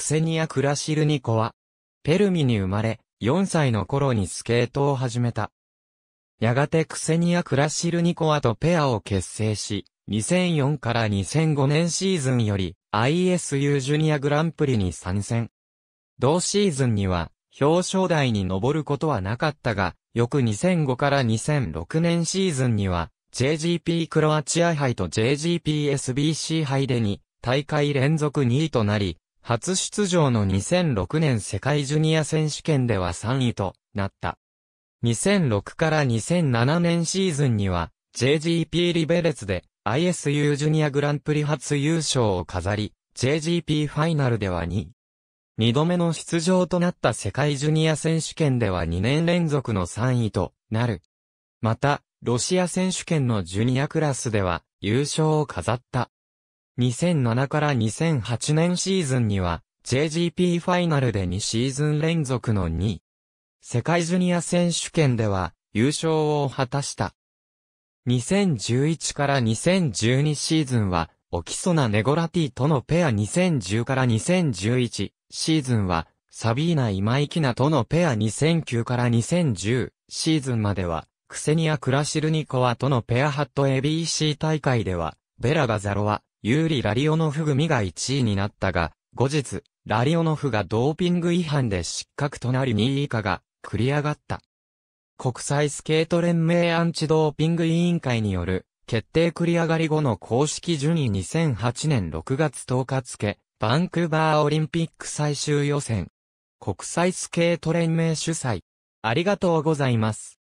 クセニア・クラシルニコは、ペルミに生まれ、4歳の頃にスケートを始めた。やがてクセニア・クラシルニコアとペアを結成し、2004から2005年シーズンより ISU ジュニアグランプリに参戦。同シーズンには表彰台に上ることはなかったが、翌2005から2006年シーズンには JGP クロアチア杯と JGP SBC 杯で2大会連続2位となり、初出場の2006年世界ジュニア選手権では3位となった。2006から2007年シーズンには JGP リベレツで ISU ジュニアグランプリ初優勝を飾り、JGP ファイナルでは2位。2度目の出場となった世界ジュニア選手権では2年連続の3位となる。また、ロシア選手権のジュニアクラスでは優勝を飾った。2007から2008年シーズンには、JGP ファイナルで2シーズン連続の2位。世界ジュニア選手権では、優勝を果たした。2011から2012シーズンは、オキソナ・ネゴラティとのペア2010から2011シーズンは、サビーナ・イマイキナとのペア2009から2010シーズンまでは、クセニア・クラシルニコワとのペアハット ABC 大会では、ベラ・ガザロワ、有利ラリオノフ組が1位になったが、後日、ラリオノフがドーピング違反で失格となり2位以下が繰り上がった。国際スケート連盟アンチドーピング委員会による決定繰り上がり後の公式順位2008年6月10日付、バンクーバーオリンピック最終予選。国際スケート連盟主催。ありがとうございます。